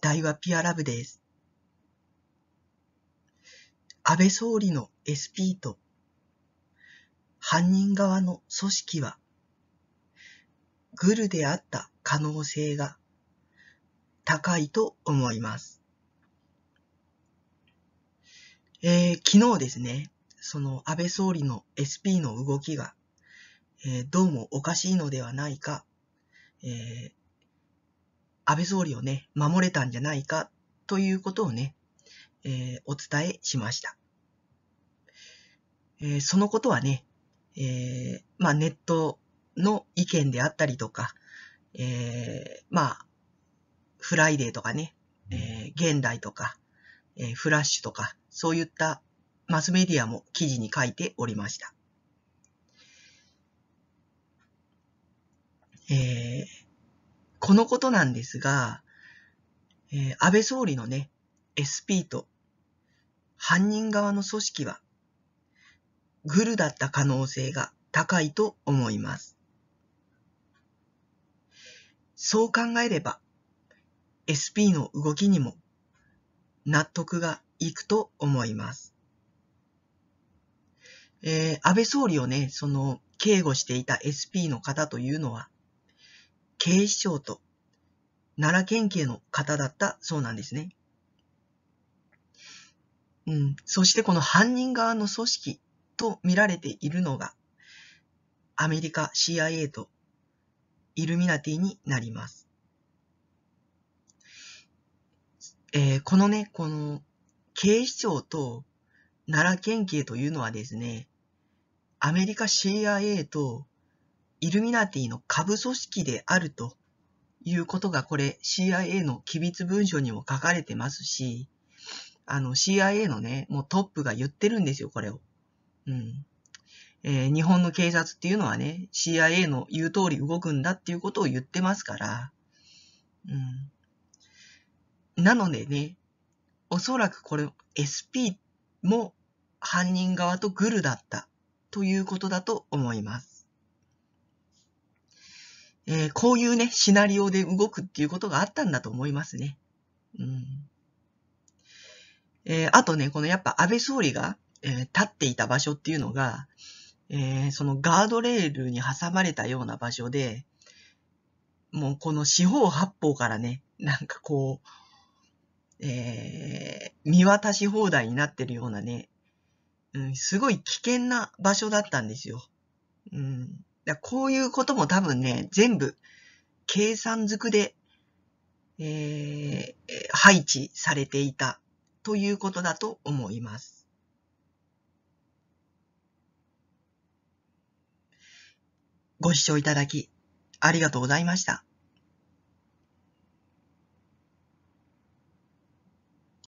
大和ピアラブです。安倍総理の SP と犯人側の組織はグルであった可能性が高いと思います。えー、昨日ですね、その安倍総理の SP の動きが、えー、どうもおかしいのではないか、えー、安倍総理をね、守れたんじゃないかということをね、えー、お伝えしました。えー、そのことはね、えー、まあネットの意見であったりとか、えまあ、フライデーとかね、え現代とか、えフラッシュとか、そういったマスメディアも記事に書いておりました。えー、このことなんですが、えー、安倍総理のね、SP と犯人側の組織は、グルだった可能性が高いと思います。そう考えれば、SP の動きにも納得がいくと思います。えー、安倍総理をね、その、警護していた SP の方というのは、警視庁と奈良県警の方だったそうなんですね。うん、そしてこの犯人側の組織と見られているのが、アメリカ CIA とイルミナティになります。えー、このね、この警視庁と奈良県警というのはですね、アメリカ CIA とイルミナティの下部組織であるということがこれ CIA の機密文書にも書かれてますし、あの CIA のね、もうトップが言ってるんですよ、これを。うん。えー、日本の警察っていうのはね、CIA の言う通り動くんだっていうことを言ってますから、うん。なのでね、おそらくこれ SP も犯人側とグルだったということだと思います。えー、こういうね、シナリオで動くっていうことがあったんだと思いますね。うん。えー、あとね、このやっぱ安倍総理が、えー、立っていた場所っていうのが、えー、そのガードレールに挟まれたような場所で、もうこの四方八方からね、なんかこう、えー、見渡し放題になってるようなね、うん、すごい危険な場所だったんですよ。うん。こういうことも多分ね、全部計算づくで、えー、配置されていたということだと思います。ご視聴いただき、ありがとうございました。